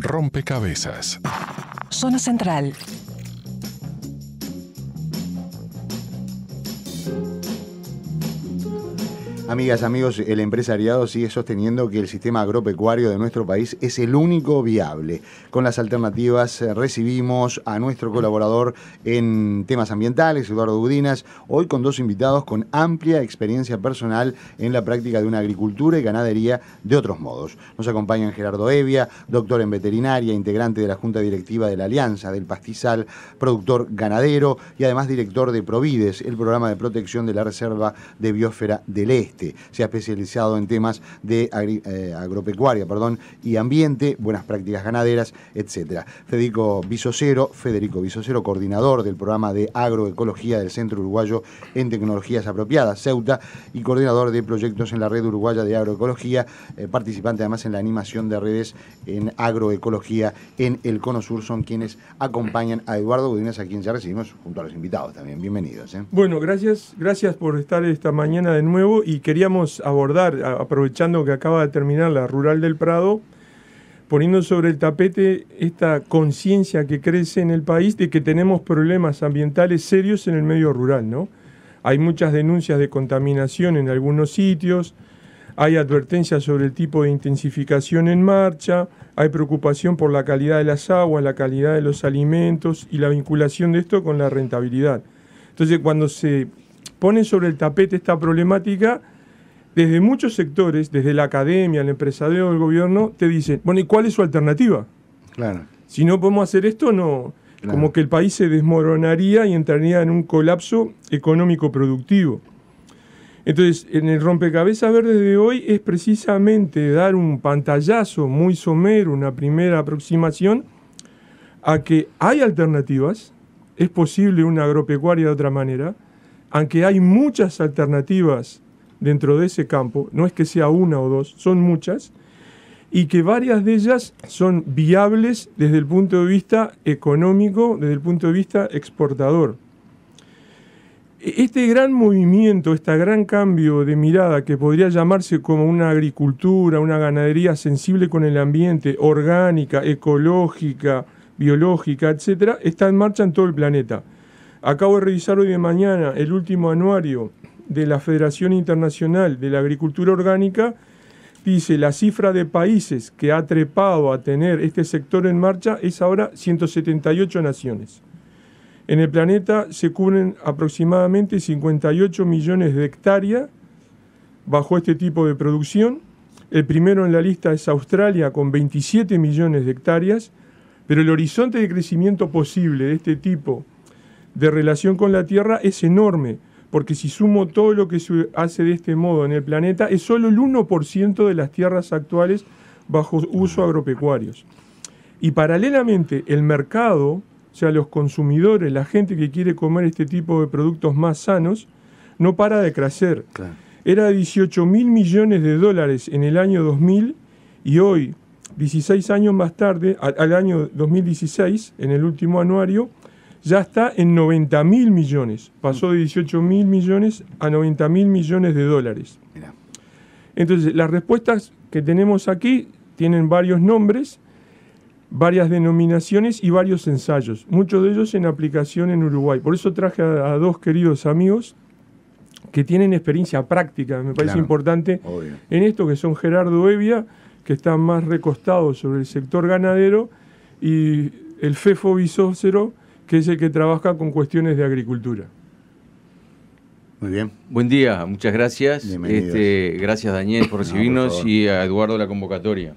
Rompecabezas. Zona Central. Amigas, amigos, el empresariado sigue sosteniendo que el sistema agropecuario de nuestro país es el único viable. Con las alternativas eh, recibimos a nuestro colaborador en temas ambientales, Eduardo Gudinas, hoy con dos invitados con amplia experiencia personal en la práctica de una agricultura y ganadería de otros modos. Nos acompañan Gerardo Evia, doctor en veterinaria, integrante de la Junta Directiva de la Alianza del Pastizal, productor ganadero y además director de Provides, el programa de protección de la Reserva de Biosfera del Este. Este, se ha especializado en temas de eh, agropecuaria perdón, y ambiente, buenas prácticas ganaderas, etc. Federico Bisocero, Federico Bisocero, coordinador del programa de agroecología del Centro Uruguayo en Tecnologías Apropiadas, Ceuta, y coordinador de proyectos en la Red Uruguaya de Agroecología, eh, participante además en la animación de redes en agroecología en el Cono Sur, son quienes acompañan a Eduardo Godinas, a quien ya recibimos junto a los invitados también. Bienvenidos. ¿eh? Bueno, gracias, gracias por estar esta mañana de nuevo y queríamos abordar, aprovechando que acaba de terminar la Rural del Prado, poniendo sobre el tapete esta conciencia que crece en el país de que tenemos problemas ambientales serios en el medio rural, ¿no? Hay muchas denuncias de contaminación en algunos sitios, hay advertencias sobre el tipo de intensificación en marcha, hay preocupación por la calidad de las aguas, la calidad de los alimentos y la vinculación de esto con la rentabilidad. Entonces, cuando se pone sobre el tapete esta problemática, desde muchos sectores, desde la academia, el empresario, el gobierno, te dicen, bueno, ¿y cuál es su alternativa? Claro. Si no podemos hacer esto, no. Como que el país se desmoronaría y entraría en un colapso económico-productivo. Entonces, en el rompecabezas verde de hoy es precisamente dar un pantallazo muy somero, una primera aproximación a que hay alternativas, es posible una agropecuaria de otra manera, aunque hay muchas alternativas dentro de ese campo, no es que sea una o dos, son muchas, y que varias de ellas son viables desde el punto de vista económico, desde el punto de vista exportador. Este gran movimiento, este gran cambio de mirada que podría llamarse como una agricultura, una ganadería sensible con el ambiente, orgánica, ecológica, biológica, etcétera, está en marcha en todo el planeta. Acabo de revisar hoy de mañana el último anuario de la Federación Internacional de la Agricultura Orgánica dice la cifra de países que ha trepado a tener este sector en marcha es ahora 178 naciones. En el planeta se cubren aproximadamente 58 millones de hectáreas bajo este tipo de producción. El primero en la lista es Australia con 27 millones de hectáreas, pero el horizonte de crecimiento posible de este tipo de relación con la Tierra es enorme porque si sumo todo lo que se hace de este modo en el planeta, es solo el 1% de las tierras actuales bajo uso agropecuarios. Y paralelamente, el mercado, o sea, los consumidores, la gente que quiere comer este tipo de productos más sanos, no para de crecer. Era Era 18 mil millones de dólares en el año 2000 y hoy, 16 años más tarde, al año 2016, en el último anuario, ya está en 90 mil millones. Pasó de 18 mil millones a 90 mil millones de dólares. Entonces, las respuestas que tenemos aquí tienen varios nombres, varias denominaciones y varios ensayos, muchos de ellos en aplicación en Uruguay. Por eso traje a, dos queridos amigos que tienen experiencia práctica, me parece importante, en esto que son Gerardo Evia, que está más recostado sobre el sector ganadero, y el Fefo Bisócero, que es el que trabaja con cuestiones de agricultura. Muy bien. Buen día, muchas gracias. Este, gracias Daniel por recibirnos y a Eduardo la convocatoria.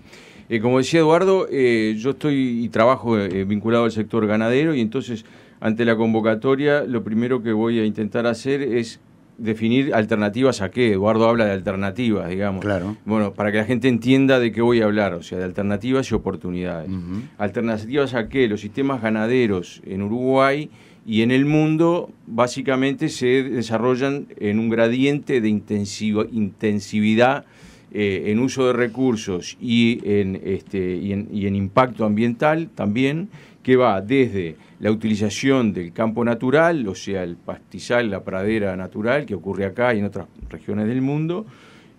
Eh, como decía Eduardo, eh, yo estoy y trabajo eh, vinculado al sector ganadero y entonces ante la convocatoria lo primero que voy a intentar hacer es definir alternativas a qué. Eduardo habla de alternativas, digamos. Claro. Bueno, para que la gente entienda de qué voy a hablar, o sea, de alternativas y oportunidades. Alternativas a qué. Los sistemas ganaderos en Uruguay y en el mundo básicamente se desarrollan en un gradiente de intensivo, intensividad eh, en uso de recursos y en, este, y en, y en impacto ambiental también que va desde la utilización del campo natural, o sea, el pastizal, la pradera natural, que ocurre acá y en otras regiones del mundo,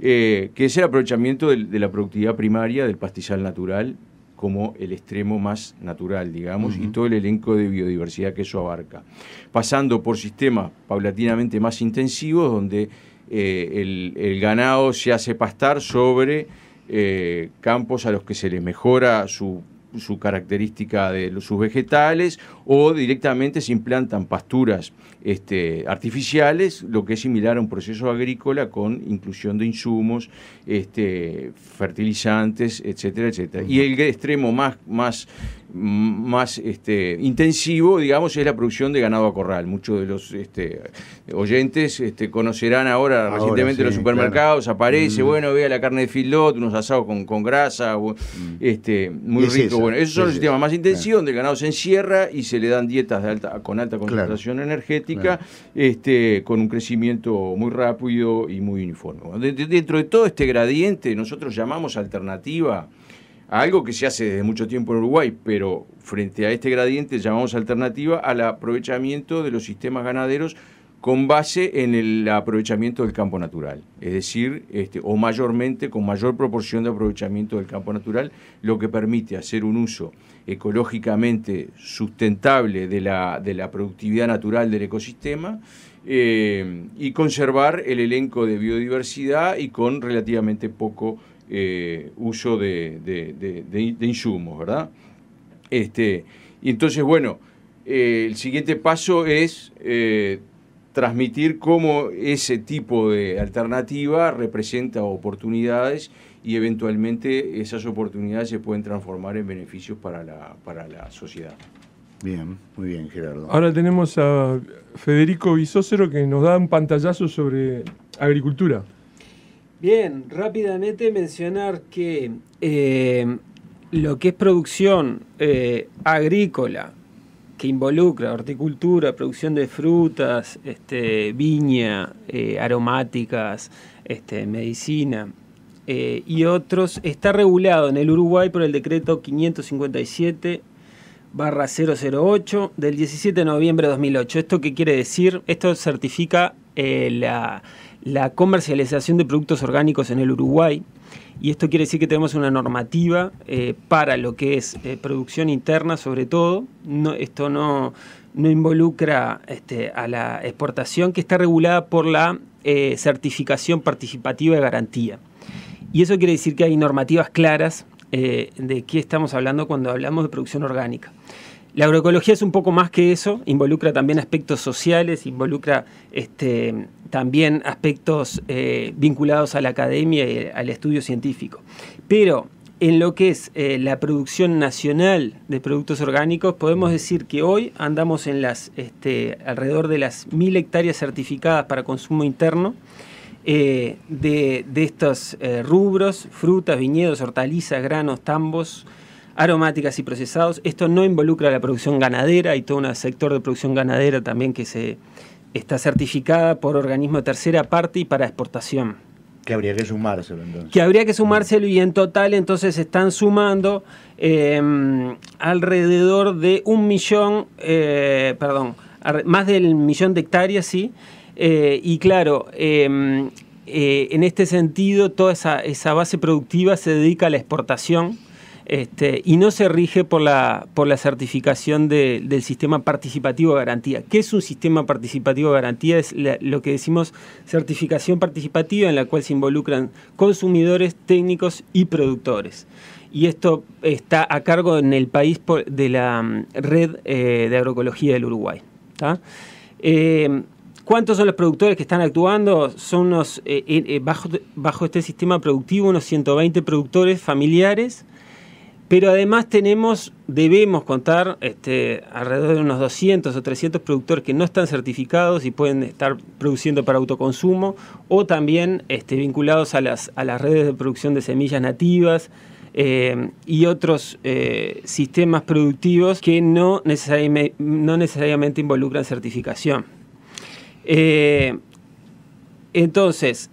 eh, que es el aprovechamiento de, la productividad primaria del pastizal natural como el extremo más natural, digamos, y todo el elenco de biodiversidad que eso abarca. Pasando por sistemas paulatinamente más intensivos, donde eh, el, ganado se hace pastar sobre eh, campos a los que se les mejora su su característica de los, sus vegetales o directamente se implantan pasturas este, artificiales, lo que es similar a un proceso agrícola con inclusión de insumos, este, fertilizantes, etcétera, etcétera. Y el extremo más, más más este, intensivo, digamos, es la producción de ganado a corral. Muchos de los este, oyentes este, conocerán ahora, recientemente los supermercados, aparece, mm. bueno, vea la carne de filot, unos asados con, con grasa, mm. este, muy rico. bueno, esos son los sistemas más intensivos, donde el ganado se encierra y se le dan dietas de alta, con alta concentración energética, este, con un crecimiento muy rápido y muy uniforme. Dentro de todo este gradiente, nosotros llamamos alternativa algo que se hace desde mucho tiempo en Uruguay, pero frente a este gradiente llamamos alternativa al aprovechamiento de los sistemas ganaderos con base en el aprovechamiento del campo natural, es decir, este, o mayormente con mayor proporción de aprovechamiento del campo natural, lo que permite hacer un uso ecológicamente sustentable de la, de la productividad natural del ecosistema eh, y conservar el elenco de biodiversidad y con relativamente poco eh, uso de, insumos, ¿verdad? Este, y entonces, bueno, eh, el siguiente paso es eh, transmitir cómo ese tipo de alternativa representa oportunidades y eventualmente esas oportunidades se pueden transformar en beneficios para la, para la sociedad. Bien, muy bien, Gerardo. Ahora tenemos a Federico Bisócero que nos da un pantallazo sobre agricultura. Bien, rápidamente mencionar que eh, lo que es producción eh, agrícola, que involucra horticultura, producción de frutas, este, viña, eh, aromáticas, este, medicina y otros, está regulado en el Uruguay por el decreto 557 008 del 17 de noviembre de 2008. ¿Esto qué quiere decir? Esto certifica la la comercialización de productos orgánicos en el Uruguay. Y esto quiere decir que tenemos una normativa eh, para lo que es eh, producción interna, sobre todo. esto no, no involucra este, a la exportación, que está regulada por la eh, certificación participativa de garantía. Y eso quiere decir que hay normativas claras de qué estamos hablando cuando hablamos de producción orgánica. La agroecología es un poco más que eso, involucra también aspectos sociales, involucra este, también aspectos eh, vinculados a la academia y eh, al estudio científico. Pero en lo que es eh, la producción nacional de productos orgánicos, podemos decir que hoy andamos en las este, alrededor de las mil hectáreas certificadas para consumo interno. de, estos rubros, frutas, viñedos, hortalizas, granos, tambos, aromáticas y procesados. Esto no involucra la producción ganadera, y todo un sector de producción ganadera también que se, está certificada por organismo de tercera parte y para exportación. Que habría que sumárselo entonces. Que habría que sumárselo y en total entonces están sumando em, alrededor de un millón, eh, perdón, más del millón de hectáreas, sí. Eh, y claro, em, eh, en este sentido toda esa, esa, base productiva se dedica a la exportación este, y no se rige por la, certificación del sistema participativo de garantía. ¿Qué es un sistema participativo de garantía? Es lo que decimos certificación participativa en la cual se involucran consumidores, técnicos y productores. Y esto está a cargo en el país de la mm, red eh, de agroecología del Uruguay. Eh, ¿Cuántos son los productores que están actuando? Son unos, eh, bajo este sistema productivo, unos 120 productores familiares pero además tenemos, debemos contar este, alrededor de unos 200 o 300 productores que no están certificados y pueden estar produciendo para autoconsumo o también este, vinculados a las, redes de producción de semillas nativas, eh, y otros eh, sistemas productivos que no necesariamente, involucran certificación. Eh, entonces,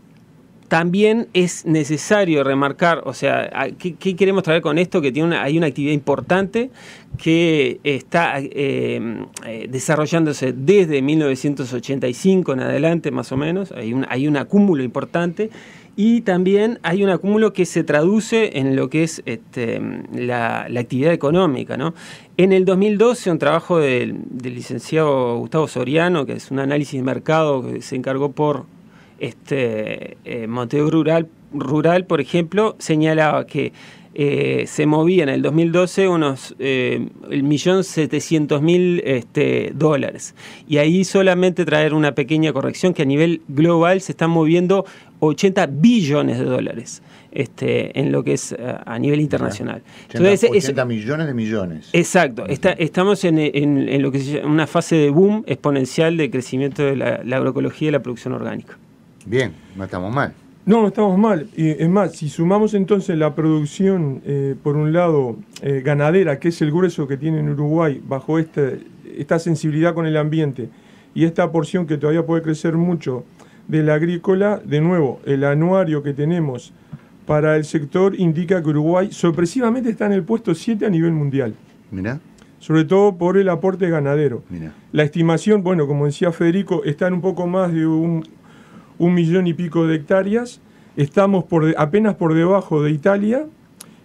también es necesario remarcar, o sea, ¿qué, queremos traer con esto? Que hay una actividad importante que está eh, eh, desarrollándose desde 1985 en adelante, más o menos, hay un, hay un acúmulo importante. Y también hay un acúmulo que se traduce en lo que es este, la, actividad económica. En el 2012, un trabajo del licenciado Gustavo Soriano, que es un análisis de mercado que se encargó por este, eh, Rural, Rural, por ejemplo, señalaba que eh, se movía en el 2012 unos eh, millón 1.700.000 este, dólares. Y ahí solamente traer una pequeña corrección que a nivel global se están moviendo 80 billones de dólares este, en lo que es a nivel internacional. 80, millones de millones. Exacto, está, estamos en, en, lo que se una fase de boom exponencial de crecimiento de la agroecología y la producción orgánica. Bien, no estamos mal. No, no estamos mal. y es más, si sumamos entonces la producción, eh, por un lado, eh, ganadera, que es el grueso que tiene en Uruguay, bajo este, esta sensibilidad con el ambiente, y esta porción que todavía puede crecer mucho de la agrícola, de nuevo, el anuario que tenemos para el sector indica que Uruguay sorpresivamente está en el puesto 7 a nivel mundial. Mira. Sobre todo por el aporte ganadero. mira La estimación, bueno, como decía Federico, está en un poco más de un un millón y pico de hectáreas, estamos apenas por debajo de Italia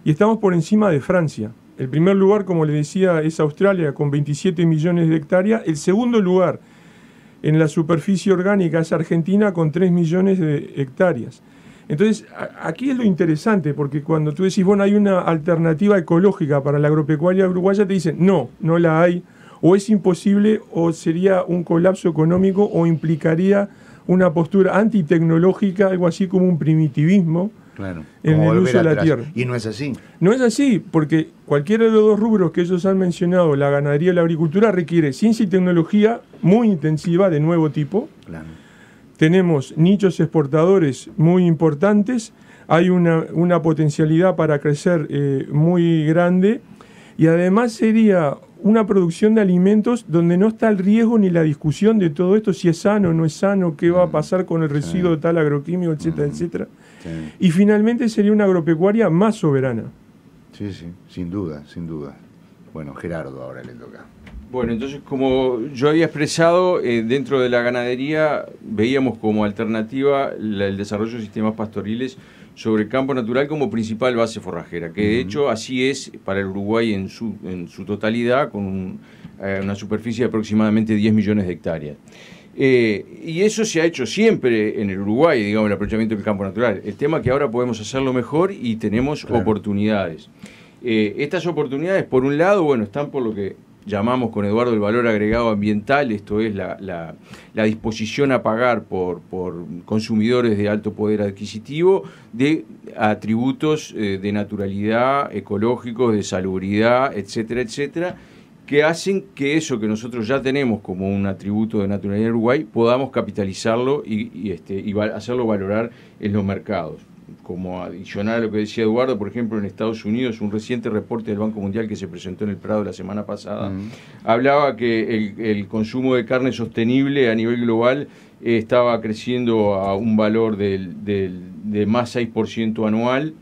y estamos por encima de Francia. El primer lugar, como le decía, es Australia con 27 millones de hectáreas. El segundo lugar en la superficie orgánica es Argentina con 3 millones de hectáreas. Entonces, aquí es lo interesante, porque cuando tú decís, bueno, hay una alternativa ecológica para la agropecuaria uruguaya, te dicen, no, no la hay, o es imposible, o sería un colapso económico, o implicaría una postura antitecnológica, algo así como un primitivismo en el uso de la tierra. Y no es así. No es así, porque cualquiera de los dos rubros que ellos han mencionado, la ganadería y la agricultura, requiere ciencia y tecnología muy intensiva de nuevo tipo. Tenemos nichos exportadores muy importantes, hay una, una potencialidad para crecer eh, muy grande y además sería una producción de alimentos donde no está el riesgo ni la discusión de todo esto, si es sano, o no es sano, qué va a mm, pasar con el residuo de tal agroquímico, etcétera, mm, etcétera. Y finalmente sería una agropecuaria más soberana. Sí, sí, sin duda, sin duda. Bueno, Gerardo ahora le toca. Bueno, entonces como yo había expresado, eh, dentro de la ganadería veíamos como alternativa el desarrollo de sistemas pastoriles sobre el campo natural como principal base forrajera, que de hecho así es para el Uruguay en su, en su totalidad, con eh, una superficie de aproximadamente 10 millones de hectáreas. Eh, y eso se ha hecho siempre en el Uruguay, digamos, el aprovechamiento del campo natural. El tema es que ahora podemos hacerlo mejor y tenemos oportunidades. Eh, estas oportunidades, por un lado, bueno, están por lo que llamamos con Eduardo el valor agregado ambiental, esto es la, la, disposición a pagar por, por, consumidores de alto poder adquisitivo de atributos eh, de naturalidad, ecológicos, de salubridad, etcétera, etcétera, que hacen que eso que nosotros ya tenemos como un atributo de naturalidad de Uruguay podamos capitalizarlo y, este, y hacerlo valorar en los mercados como adicional a lo que decía Eduardo, por ejemplo, en Estados Unidos, un reciente reporte del Banco Mundial que se presentó en el Prado la semana pasada, mm. hablaba que el, consumo de carne sostenible a nivel global eh, estaba creciendo a un valor del, de más 6% anual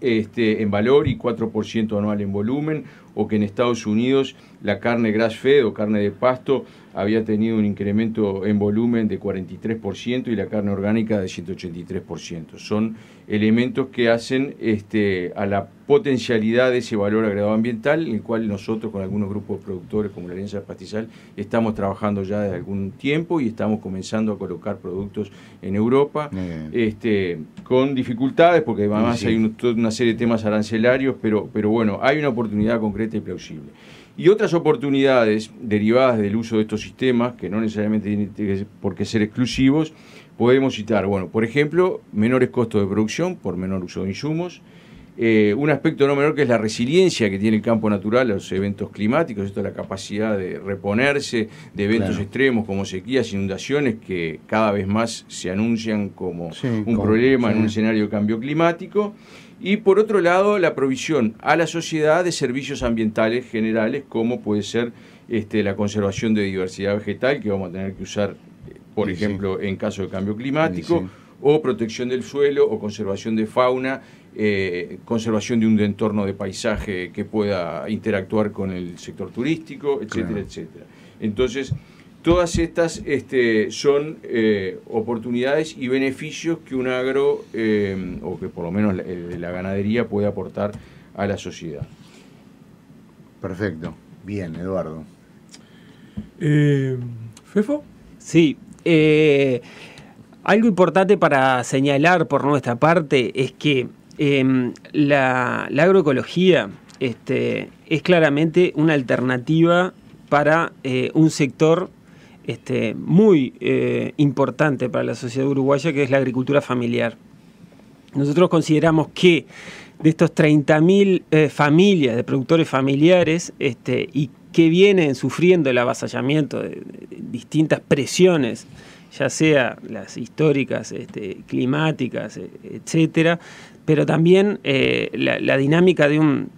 este, en valor y 4% anual en volumen, o que en Estados Unidos la carne grass fed o carne de pasto había tenido un incremento en volumen de 43% y la carne orgánica de 183%. Son elementos que hacen este, a la potencialidad de ese valor agregado ambiental, en el cual nosotros con algunos grupos productores como la Alianza Pastizal estamos trabajando ya desde algún tiempo y estamos comenzando a colocar productos en Europa este, con dificultades porque además hay una serie de temas arancelarios, pero, pero bueno, hay una oportunidad concreta y plausible y otras oportunidades derivadas del uso de estos sistemas, que no necesariamente tienen por qué ser exclusivos, podemos citar, bueno, por ejemplo, menores costos de producción por menor uso de insumos, eh, un aspecto no menor que es la resiliencia que tiene el campo natural a los eventos climáticos, esto es la capacidad de reponerse de eventos extremos como sequías, inundaciones, que cada vez más se anuncian como un problema en un escenario de cambio climático. Y por otro lado, la provisión a la sociedad de servicios ambientales generales, como puede ser este, la conservación de diversidad vegetal, que vamos a tener que usar, eh, por ejemplo, en caso de cambio climático o protección del suelo o conservación de fauna eh, conservación de un entorno de paisaje que pueda interactuar con el sector turístico, etcétera, etcétera. Entonces, todas estas este, son eh, oportunidades y beneficios que un agro, eh, o que por lo menos la, ganadería puede aportar a la sociedad. Perfecto. Bien, Eduardo. ¿Fefo? Sí. algo importante para señalar por nuestra parte es que Em, la, agroecología este, es claramente una alternativa para eh, un sector este, muy eh, importante para la sociedad uruguaya, que es la agricultura familiar. Nosotros consideramos que de estos 30.000 eh, familias de productores familiares este, y que vienen sufriendo el avasallamiento de distintas presiones, ya sea las históricas, este, climáticas, e, etcétera, pero también eh, la, dinámica de un,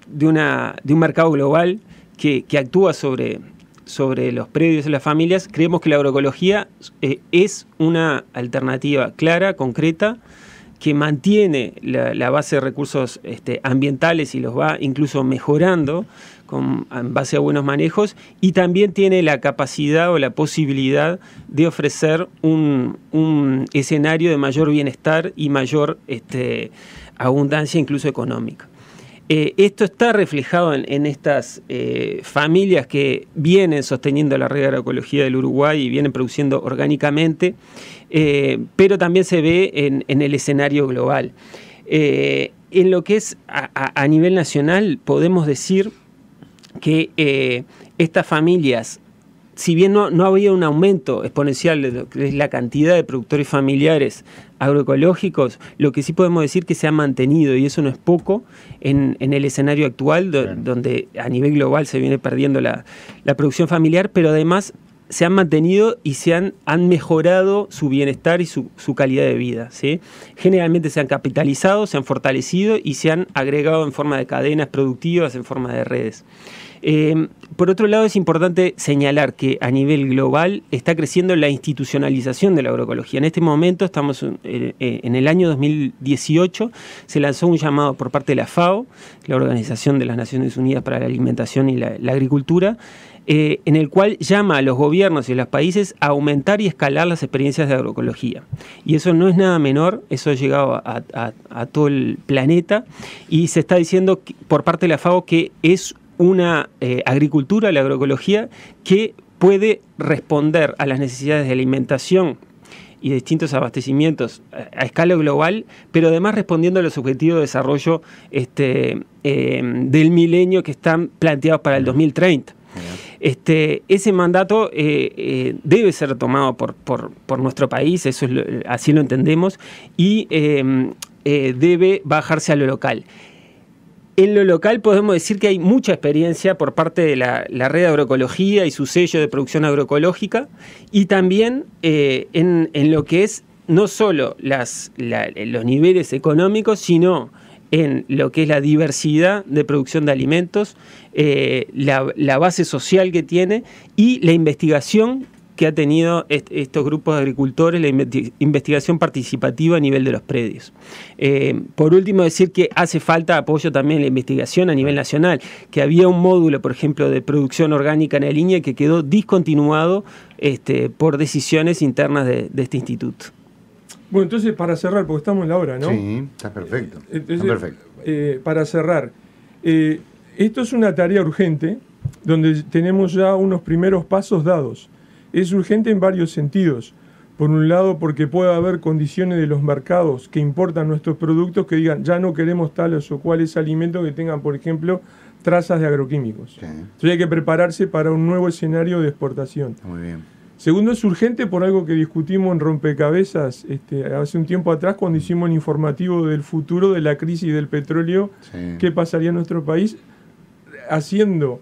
mercado global que, actúa sobre, los predios de las familias, creemos que la agroecología eh, es una alternativa clara, concreta, que mantiene la, base de recursos este, ambientales y los va incluso mejorando en base a buenos manejos y también tiene la capacidad o la posibilidad de ofrecer un, escenario de mayor bienestar y mayor este, abundancia incluso económica. Eh, esto está reflejado en, estas eh, familias que vienen sosteniendo la red agroecología del Uruguay y vienen produciendo orgánicamente, eh, pero también se ve en, el escenario global. en lo que es a nivel nacional, podemos decir que eh, estas familias, si bien no, no había un aumento exponencial de la cantidad de productores familiares agroecológicos, lo que sí podemos decir que se ha mantenido, y eso no es poco, en, el escenario actual, donde a nivel global se viene perdiendo la, producción familiar, pero además se han mantenido y se han, mejorado su bienestar y su, calidad de vida. Generalmente se han capitalizado, se han fortalecido y se han agregado en forma de cadenas productivas, en forma de redes. Em, por otro lado, es importante señalar que a nivel global está creciendo la institucionalización de la agroecología. En este momento, estamos en eh, eh, el año 2018, se lanzó un llamado por parte de la FAO, la Organización de las Naciones Unidas para la Alimentación y la, Agricultura, eh, en el cual llama a los gobiernos y a los países a aumentar y escalar las experiencias de agroecología. Y eso no es nada menor, eso ha llegado a, todo el planeta y se está diciendo por parte de la FAO que es una eh, agricultura, la agroecología, que puede responder a las necesidades de alimentación y distintos abastecimientos eh, a escala global, pero además respondiendo a los objetivos de desarrollo este, eh, del milenio que están planteados para el 2030. Este, ese mandato debe ser tomado por, nuestro país, eso así lo entendemos, y em, debe bajarse a lo local. En lo local podemos decir que hay mucha experiencia por parte de la, red de agroecología y su sello de producción agroecológica y también eh, en, lo que es no solo los niveles económicos, sino en lo que es la diversidad de producción de alimentos, eh, la, la, base social que tiene y la investigación que ha tenido estos grupos de agricultores, la investigación participativa a nivel de los predios. Eh, por último, decir que hace falta apoyo también en la investigación a nivel nacional, que había un módulo, por ejemplo, de producción orgánica en la línea que quedó discontinuado este, por decisiones internas de, este instituto. Bueno, entonces para cerrar, porque estamos en la hora, ¿no? Sí, está perfecto. Eh, perfecto. Eh, para cerrar, esto es una tarea urgente donde tenemos ya unos primeros pasos dados es urgente en varios sentidos. Por un lado, porque puede haber condiciones de los mercados que importan nuestros productos que digan, ya no queremos tales o cuales alimentos que tengan, por ejemplo, trazas de agroquímicos. Entonces hay que prepararse para un nuevo escenario de exportación. Muy bien. Segundo, es urgente por algo que discutimos en Rompecabezas este, hace un tiempo atrás cuando mm. hicimos el informativo del futuro de la crisis del petróleo, qué pasaría en nuestro país, haciendo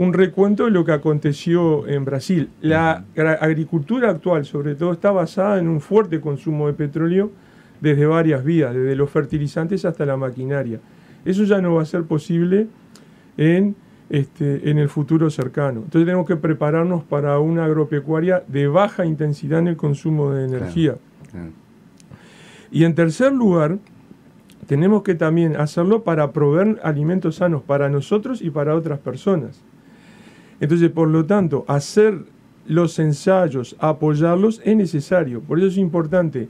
un recuento de lo que aconteció en Brasil. La agricultura actual, sobre todo, está basada en un fuerte consumo de petróleo desde varias vías, desde los fertilizantes hasta la maquinaria. Eso ya no va a ser posible en, este, el futuro cercano. Entonces tenemos que prepararnos para una agropecuaria de baja intensidad en el consumo de energía. Y en tercer lugar, tenemos que también hacerlo para proveer alimentos sanos para nosotros y para otras personas. Entonces, por lo tanto, hacer los ensayos, apoyarlos es necesario. Por eso es importante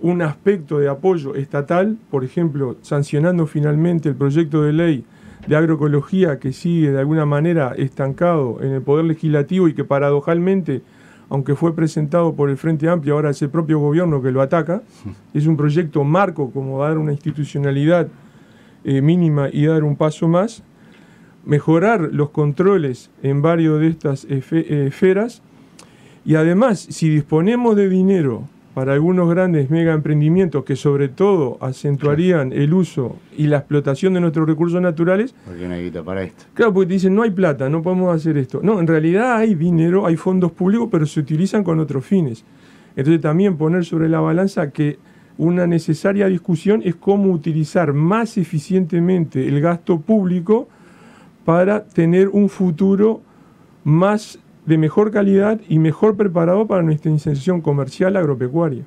un aspecto de apoyo estatal, por ejemplo, sancionando finalmente el proyecto de ley de agroecología que sigue de alguna manera estancado en el Poder Legislativo y que paradojalmente, aunque fue presentado por el Frente Amplio, ahora es el propio gobierno que lo ataca, es un proyecto marco como dar una institucionalidad eh, mínima y dar un paso más, mejorar los controles en varios de estas eh, esferas y además si disponemos de dinero para algunos grandes mega emprendimientos que sobre todo acentuarían el uso y la explotación de nuestros recursos naturales. Porque no hay guita para esto. Claro, porque dicen, no hay plata, no podemos hacer esto. No, en realidad hay dinero, hay fondos públicos, pero se utilizan con otros fines. Entonces también poner sobre la balanza que una necesaria discusión es cómo utilizar más eficientemente el gasto público para tener un futuro más de mejor calidad y mejor preparado para nuestra inserción comercial agropecuaria.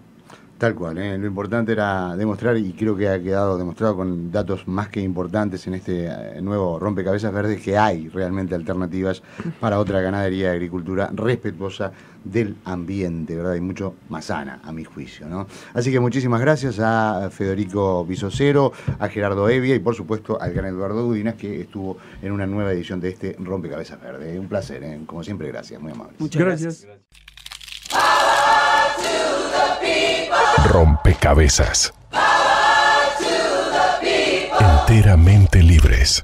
Tal cual, ¿eh? lo importante era demostrar, y creo que ha quedado demostrado con datos más que importantes en este eh, nuevo rompecabezas verde, que hay realmente alternativas para otra ganadería de agricultura respetuosa del ambiente, ¿verdad? Y mucho más sana, a mi juicio, ¿no? Así que muchísimas gracias a Federico Bisocero, a Gerardo Evia y, por supuesto, al gran Eduardo Udinas que estuvo en una nueva edición de este rompecabezas verde. Un placer, ¿eh? como siempre, gracias, muy amable. Muchas gracias. Rompecabezas. Enteramente libres.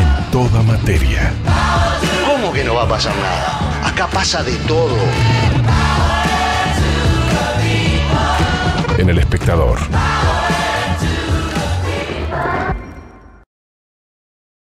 En toda materia. ¿Cómo que no va a pasar nada? Acá pasa de todo. En el espectador.